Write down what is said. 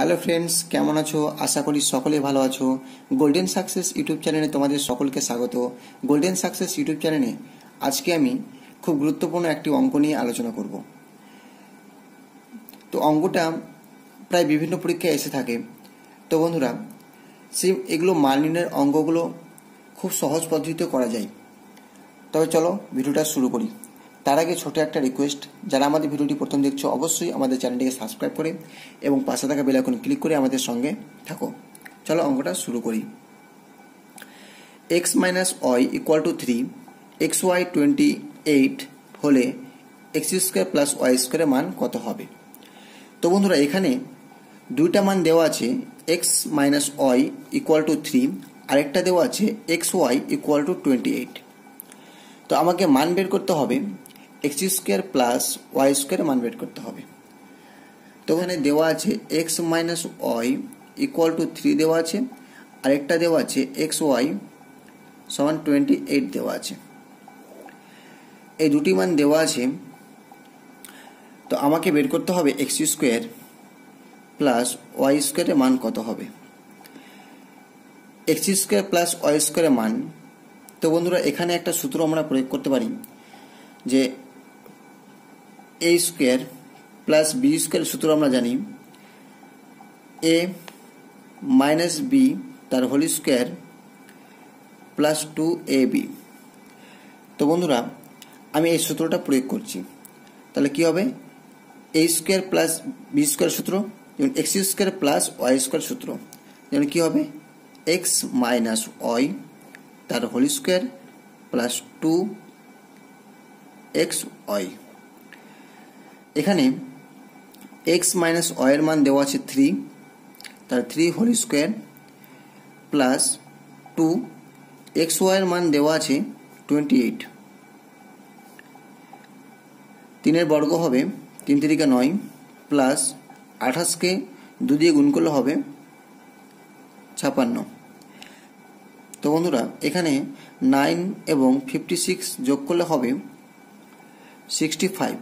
hello friends কেমন আছো আশা করি সকলে ভালো আছো গোল্ডেন সাকসেস ইউটিউব চ্যানেলে তোমাদের সকলকে স্বাগত গোল্ডেন সাকসেস ইউটিউব চ্যানেলে আজকে আমি খুব গুরুত্বপূর্ণ একটি অঙ্ক নিয়ে আলোচনা করব তো অঙ্কটা প্রায় বিভিন্ন পরীক্ষায় এসে থাকে তো বন্ধুরা সেই এগুলো মান অঙ্কগুলো খুব সহজ পদ্ধতিতে করা যায় তবে চলো ভিডিওটা শুরু করি তার আগে ছোট একটা রিকোয়েস্ট যারা আমাদের ভিডিওটি প্রথম দেখছো অবশ্যই আমাদের চ্যানেলটিকে সাবস্ক্রাইব করে এবং পাশে থাকা বেলাকন ক্লিক করে আমাদের সঙ্গে থাকো চলো অঙ্কটা শুরু করি x minus y equal to three x y twenty eight হলে এক্স স্কোয়ার প্লাস ওয়াই স্কোয়ারের মান কত হবে তো বন্ধুরা এখানে দুইটা মান দেওয়া আছে x minus y equal to three আরেকটা দেওয়া আছে x y equal to twenty eight তো আমাকে মান বের করতে হবে x square plus y square মান বের করতে হবে তো ওখানে দেওয়া আছে x minus y equal to three দেওয়া আছে আর একটা দেওয়া আছে এক্স ওয়াই সমান টোয়েন্টি এইট দেওয়া আছে এই দুটি মান দেওয়া আছে তো আমাকে বের করতে হবে এক্স স্কোয়ার প্লাস ওয়াই স্কোয়ারের মান কত হবে এক্স স্কোয়ার প্লাস ওয়াই স্কোয়ারের মান তো বন্ধুরা এখানে একটা সূত্র আমরা প্রয়োগ করতে পারি যে a square plus b square সূত্র আমরা জানি এ মাইনাস বি তার whole square plus two a b তো বন্ধুরা আমি এই সূত্রটা প্রয়োগ করছি তাহলে কি হবে a square plus b square সূত্র যেমন x square plus y square সূত্র যেমন কী হবে এক্স মাইনাস ওয়াই তার whole square plus two x y এখানে এক্স মাইনাস ওয়ের মান দেওয়া আছে থ্রি তার three whole square plus two x ওয়াইয়ের মান দেওয়া আছে টোয়েন্টি এইট তিনের বর্গ হবে তিন তিরিকে নয় প্লাস আঠাশকে দু দিয়ে গুণ করলে হবে ছাপান্ন তো বন্ধুরা এখানে নাইন এবং ফিফটি সিক্স যোগ করলে হবে সিক্সটি ফাইভ